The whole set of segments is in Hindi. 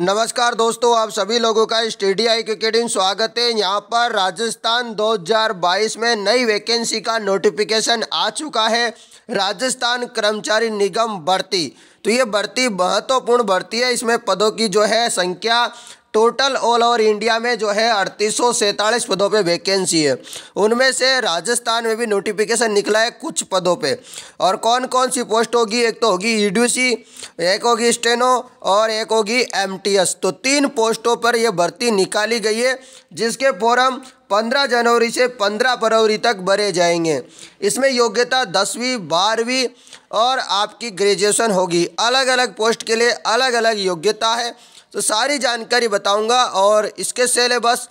नमस्कार दोस्तों आप सभी लोगों का स्टेडी आई इन स्वागत है यहाँ पर राजस्थान 2022 में नई वैकेंसी का नोटिफिकेशन आ चुका है राजस्थान कर्मचारी निगम भर्ती तो ये भर्ती महत्वपूर्ण भर्ती है इसमें पदों की जो है संख्या टोटल ऑल ओवर इंडिया में जो है अड़तीस पदों पे वैकेंसी है उनमें से राजस्थान में भी नोटिफिकेशन निकला है कुछ पदों पे और कौन कौन सी पोस्ट होगी एक तो होगी ईडीसी e एक होगी स्टेनो और एक होगी एमटीएस तो तीन पोस्टों पर यह भर्ती निकाली गई है जिसके फॉरम पंद्रह जनवरी से पंद्रह फरवरी तक भरे जाएंगे इसमें योग्यता दसवीं बारहवीं और आपकी ग्रेजुएशन होगी अलग अलग पोस्ट के लिए अलग अलग योग्यता है तो सारी जानकारी बताऊंगा और इसके सिलेबस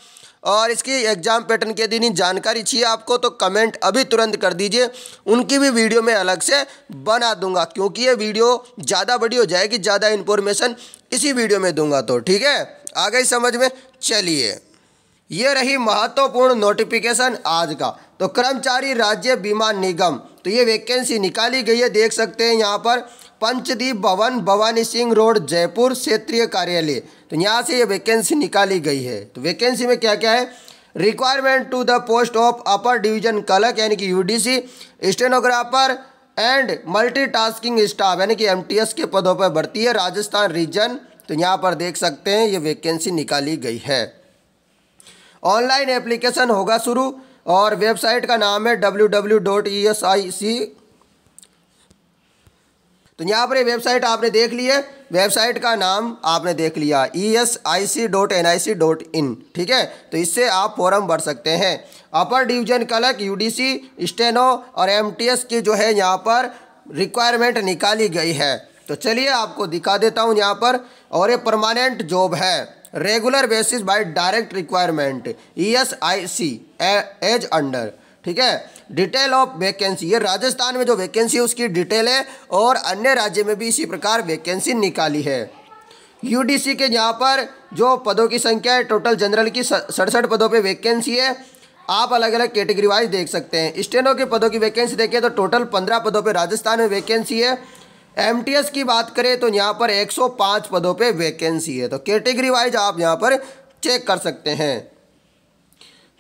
और इसकी एग्ज़ाम पैटर्न के दिन ही जानकारी चाहिए आपको तो कमेंट अभी तुरंत कर दीजिए उनकी भी वीडियो में अलग से बना दूंगा क्योंकि ये वीडियो ज़्यादा बड़ी हो जाएगी ज़्यादा इन्फॉर्मेशन इसी वीडियो में दूंगा तो ठीक है आ गई समझ में चलिए ये रही महत्वपूर्ण नोटिफिकेशन आज का तो कर्मचारी राज्य बीमा निगम तो ये वैकेंसी निकाली गई है देख सकते हैं यहाँ पर पंचदीप भवन भवानी सिंह रोड जयपुर क्षेत्रीय कार्यालय तो यहाँ से ये वैकेंसी निकाली गई है तो वैकेंसी में क्या क्या है requirement to the post of upper division clerk यानी कि UDC stenographer and multitasking staff यानी कि एमटीएस के पदों पर भर्ती है राजस्थान रीजन तो यहाँ पर देख सकते हैं ये वैकेंसी निकाली गई है ऑनलाइन एप्लीकेशन होगा शुरू और वेबसाइट का नाम है W W dot E S I C तो यहाँ पर वेबसाइट आपने देख ली है वेबसाइट का नाम आपने देख लिया E S I C dot N I C dot in ठीक है तो इससे आप फॉर्म भर सकते हैं upper division clerk U D C steno और एम टी एस की जो है यहाँ पर रिक्वायरमेंट निकाली गई है तो चलिए आपको दिखा देता हूँ यहाँ पर और ये परमानेंट जॉब है regular basis by direct requirement E S I C as under ठीक है डिटेल ऑफ वैकेंसी ये राजस्थान में जो वैकेंसी है उसकी डिटेल है और अन्य राज्य में भी इसी प्रकार वैकेंसी निकाली है यूडीसी के यहाँ पर जो पदों की संख्या है टोटल जनरल की सड़सठ पदों पे वैकेंसी है आप अलग अलग कैटेगरी वाइज देख सकते हैं स्टेनो के पदों की वैकेंसी देखें तो टोटल पंद्रह पदों पे राजस्थान में वैकेंसी है एम की बात करें तो यहाँ पर 105 पदों पे वैकेंसी है तो कैटेगरी वाइज आप यहाँ पर चेक कर सकते हैं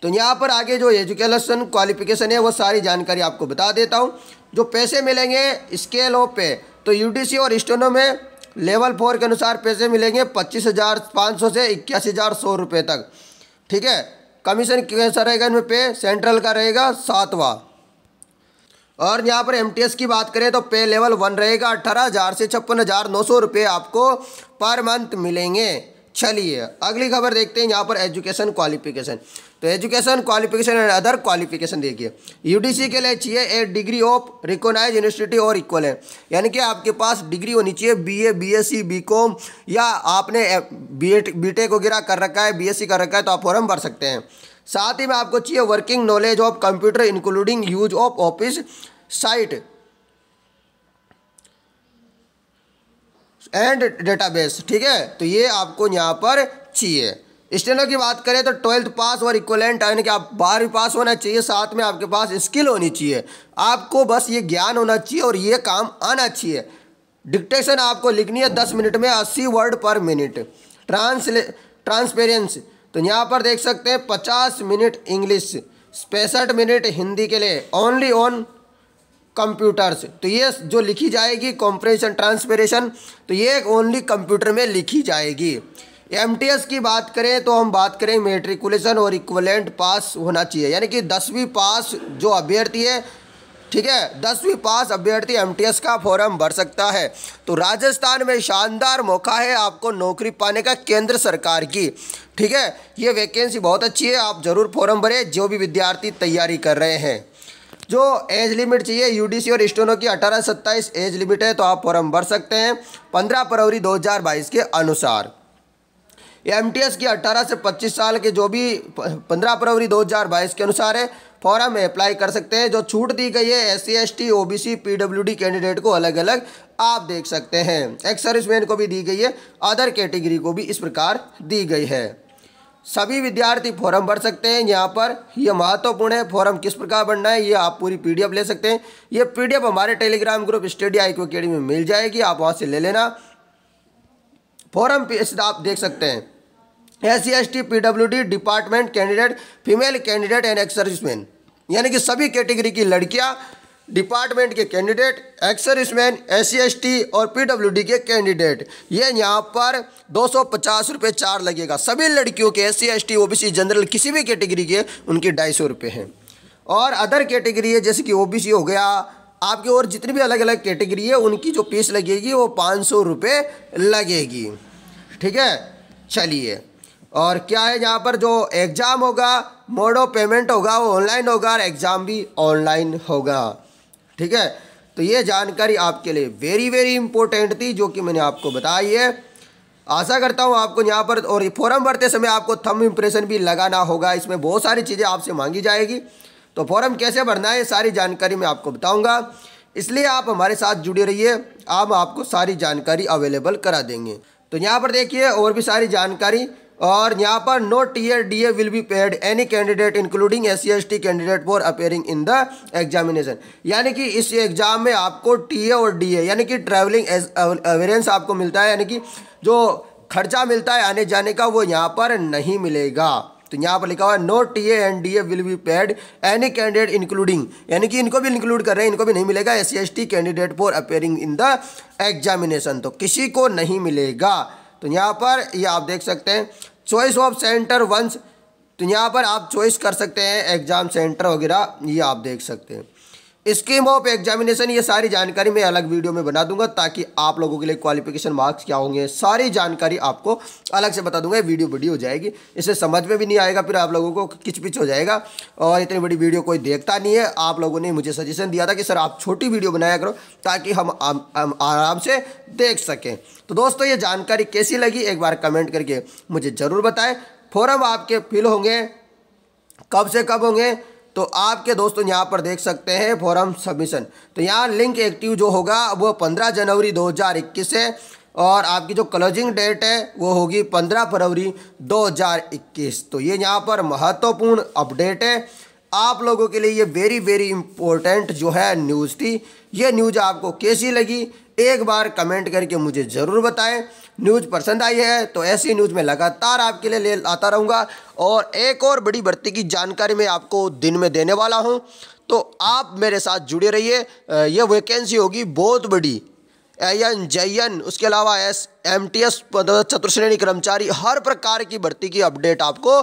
तो यहाँ पर आगे जो एजुकेशन क्वालिफिकेशन है वो सारी जानकारी आपको बता देता हूँ जो पैसे मिलेंगे स्केल पे तो यू और स्टोनो में लेवल फोर के अनुसार पैसे मिलेंगे पच्चीस हज़ार पाँच सौ से इक्यासी हज़ार सौ रुपये तक ठीक है कमीशन कैसा रहेगा इनमें पे सेंट्रल का रहेगा सातवा और यहाँ पर एम की बात करें तो पे लेवल वन रहेगा अट्ठारह हज़ार से छप्पन हज़ार नौ सौ रुपये आपको पर मंथ मिलेंगे चलिए अगली खबर देखते हैं यहाँ पर एजुकेशन क्वालिफिकेशन तो education qualification and other qualification देखिए यूडीसी के लिए चाहिए a degree of recognise university और इक्वल है यानी कि आपके पास डिग्री होनी चाहिए बीए बीएससी बीकॉम या आपने बीटेक वगैरह कर रखा है बीएससी कर रखा है तो आप फॉर्म भर सकते हैं साथ ही में आपको चाहिए working knowledge of computer including use of office site and database ठीक है तो ये आपको यहाँ पर चाहिए स्टेनो की बात करें तो ट्वेल्थ पास और इक्वलेंट यानी कि आप बारहवीं पास होना चाहिए साथ में आपके पास स्किल होनी चाहिए आपको बस ये ज्ञान होना चाहिए और ये काम आना चाहिए डिक्टेशन आपको लिखनी है दस मिनट में अस्सी वर्ड पर मिनट ट्रांसले ट्रांसपेरेंस तो यहाँ पर देख सकते हैं पचास मिनट इंग्लिश पैंसठ मिनट हिंदी के लिए ओनली ऑन on कंप्यूटर से तो ये जो लिखी जाएगी कॉम्प्रेशन ट्रांसपेरेशन तो ये ओनली कंप्यूटर में लिखी जाएगी एमटीएस की बात करें तो हम बात करें मेट्रिकुलेशन और इक्वलेंट पास होना चाहिए यानी कि दसवीं पास जो अभ्यर्थी है ठीक है दसवीं पास अभ्यर्थी एमटीएस का फॉर्म भर सकता है तो राजस्थान में शानदार मौका है आपको नौकरी पाने का केंद्र सरकार की ठीक है ये वैकेंसी बहुत अच्छी है आप ज़रूर फॉर्म भरें जो भी विद्यार्थी तैयारी कर रहे हैं जो एज लिमिट चाहिए यूडीसी और स्टोनो की अठारह सत्ताईस एज लिमिट है तो आप फॉर्म भर सकते हैं पंद्रह फरवरी 2022 के अनुसार एम टी एस की अट्ठारह से पच्चीस साल के जो भी पंद्रह फरवरी 2022 के अनुसार है फॉर्म अप्लाई कर सकते हैं जो छूट दी गई है S C S T O B C P W D candidate को अलग अलग आप देख सकते हैं एक्स सर्विसमैन को भी दी गई है अदर कैटेगरी को भी इस प्रकार दी गई है सभी विद्यार्थी फॉर्म भर सकते हैं यहाँ पर यह महत्वपूर्ण है फॉर्म किस प्रकार भरना है ये आप पूरी पीडीएफ ले सकते हैं ये पीडीएफ हमारे Telegram group study I Q academy में मिल जाएगी आप वहाँ से ले लेना फॉर्म आप देख सकते हैं S C S T P D department candidate female candidate and ex serviceman यानी कि सभी कैटेगरी की लड़कियाँ डिपार्टमेंट के candidate ex serviceman S C और पीडब्ल्यूडी के कैंडिडेट ये यहाँ पर दो सौ पचास रुपये चार लगेगा सभी लड़कियों के S C S T O B C general किसी भी कैटेगरी के उनके ढाई सौ रुपये हैं और अदर कैटेगरी है जैसे कि ओ बी सी हो गया आपके और जितनी भी अलग अलग कैटेगरी है उनकी जो फीस लगेगी वो पाँच सौ रुपये लगेगी ठीक है चलिए और क्या है यहाँ पर जो एग्ज़ाम होगा मोड ऑफ पेमेंट होगा वो ऑनलाइन होगा और एग्ज़ाम भी ऑनलाइन होगा ठीक है तो ये जानकारी आपके लिए वेरी वेरी इंपॉर्टेंट थी जो कि मैंने आपको बताई है आशा करता हूँ आपको यहाँ पर और फॉर्म भरते समय आपको थम इम्प्रेशन भी लगाना होगा इसमें बहुत सारी चीज़ें आपसे मांगी जाएगी तो फॉर्म कैसे भरना है सारी जानकारी मैं आपको बताऊँगा इसलिए आप हमारे साथ जुड़े रहिए आप आपको सारी जानकारी अवेलेबल करा देंगे तो यहाँ पर देखिए और भी सारी जानकारी और यहाँ पर no T tier D A will be paid any candidate including S C S T candidate for appearing in the examination यानी कि इस एग्ज़ाम में आपको टी ए और डी ए यानी कि ट्रैवलिंग अवेरेंस आपको मिलता है यानी कि जो खर्चा मिलता है आने जाने का वो यहाँ पर नहीं मिलेगा तो यहाँ पर लिखा हुआ है no T A and D A will be paid any candidate including यानी कि इनको भी इंक्लूड कर रहे हैं इनको भी नहीं मिलेगा S C S T candidate for appearing in the examination तो किसी को नहीं मिलेगा तो यहाँ पर ये आप देख सकते हैं चॉइस ऑफ सेंटर वंस तो यहाँ पर आप चॉइस कर सकते हैं एग्ज़ाम सेंटर वगैरह ये आप देख सकते हैं स्कीम ऑफ एग्जामिनेशन ये सारी जानकारी मैं अलग वीडियो में बना दूंगा ताकि आप लोगों के लिए क्वालिफिकेशन मार्क्स क्या होंगे सारी जानकारी आपको अलग से बता दूंगा वीडियो बड़ी हो जाएगी इसे समझ में भी नहीं आएगा फिर आप लोगों को किचपिच हो जाएगा और इतनी बड़ी वीडियो कोई देखता नहीं है आप लोगों ने मुझे सजेशन दिया था कि सर आप छोटी वीडियो बनाया करो ताकि हम, हम आराम से देख सकें तो दोस्तों ये जानकारी कैसी लगी एक बार कमेंट करके मुझे ज़रूर बताएं फॉरम आपके फिल होंगे कब से कब होंगे तो आपके दोस्तों यहाँ पर देख सकते हैं फॉरम सबमिशन तो यहाँ लिंक एक्टिव जो होगा वो पंद्रह जनवरी 2021 है और आपकी जो क्लोजिंग डेट है वो होगी पंद्रह फरवरी 2021 तो ये यहाँ पर महत्वपूर्ण अपडेट है आप लोगों के लिए ये वेरी वेरी इम्पोर्टेंट जो है न्यूज़ थी ये न्यूज़ आपको कैसी लगी एक बार कमेंट करके मुझे ज़रूर बताएं न्यूज़ पसंद आई है तो ऐसी न्यूज़ मैं लगातार आपके लिए ले आता रहूँगा और एक और बड़ी भर्ती की जानकारी मैं आपको दिन में देने वाला हूँ तो आप मेरे साथ जुड़े रहिए यह वैकेंसी होगी बहुत बड़ी एन एन उसके अलावा एस एम टी एस चतुर्श्रेणी कर्मचारी हर प्रकार की भर्ती की अपडेट आपको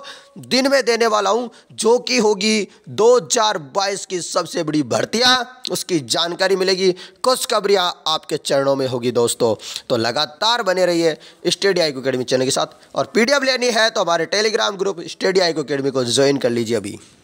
दिन में देने वाला हूं जो कि होगी 2022 की सबसे बड़ी भर्तियां उसकी जानकारी मिलेगी कुछ खबरियां आपके चरणों में होगी दोस्तों तो लगातार बने रहिए स्टेडी आईको अकेडमी चैनल के साथ और पी लेनी है तो हमारे Telegram group study IQ academy को ज्वाइन कर लीजिए अभी